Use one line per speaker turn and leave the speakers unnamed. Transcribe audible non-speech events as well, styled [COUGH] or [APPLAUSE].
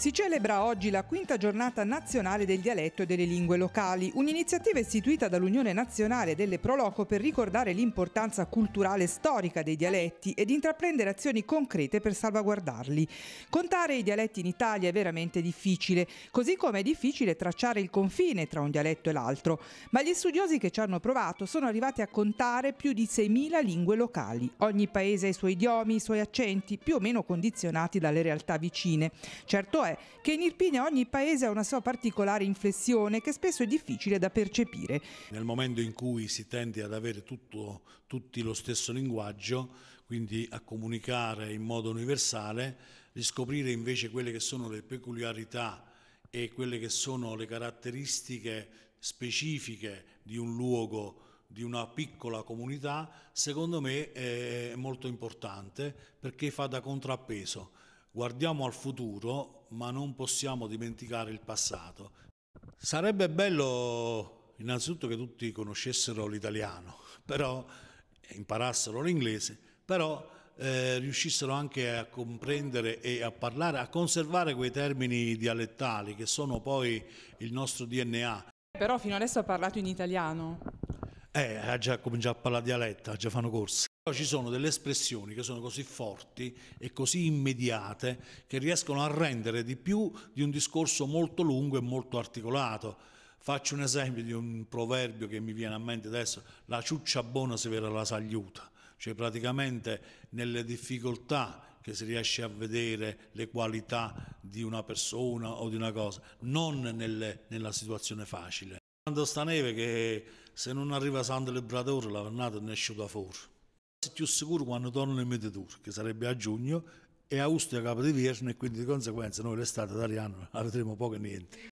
Si celebra oggi la quinta giornata nazionale del dialetto e delle lingue locali, un'iniziativa istituita dall'Unione Nazionale delle Proloco per ricordare l'importanza culturale e storica dei dialetti ed intraprendere azioni concrete per salvaguardarli. Contare i dialetti in Italia è veramente difficile, così come è difficile tracciare il confine tra un dialetto e l'altro, ma gli studiosi che ci hanno provato sono arrivati a contare più di 6.000 lingue locali. Ogni paese ha i suoi idiomi, i suoi accenti, più o meno condizionati dalle realtà vicine. Certo è cioè che in Irpinia ogni paese ha una sua particolare inflessione che spesso è
difficile da percepire. Nel momento in cui si tende ad avere tutto, tutti lo stesso linguaggio, quindi a comunicare in modo universale, riscoprire invece quelle che sono le peculiarità e quelle che sono le caratteristiche specifiche di un luogo di una piccola comunità, secondo me è molto importante perché fa da contrappeso. Guardiamo al futuro, ma non possiamo dimenticare il passato. Sarebbe bello innanzitutto che tutti conoscessero l'italiano, [LAUGHS] però imparassero l'inglese, però eh, riuscissero anche a comprendere e a parlare, a conservare quei termini dialettali che sono poi il nostro DNA.
Però fino adesso ha parlato in italiano.
Eh, ha già cominciato a parlare dialetto, già fanno corsi ci sono delle espressioni che sono così forti e così immediate che riescono a rendere di più di un discorso molto lungo e molto articolato. Faccio un esempio di un proverbio che mi viene a mente adesso, la ciuccia buona si vera la sagliuta, cioè praticamente nelle difficoltà che si riesce a vedere le qualità di una persona o di una cosa, non nelle, nella situazione facile. Quando sta neve che se non arriva San Lebrador la vannata ne esce da fuori più sicuro quando torno nel Mediatur, che sarebbe a giugno, e Austria capo di Vierno e quindi di conseguenza noi l'estate italiana la vedremo poco e niente.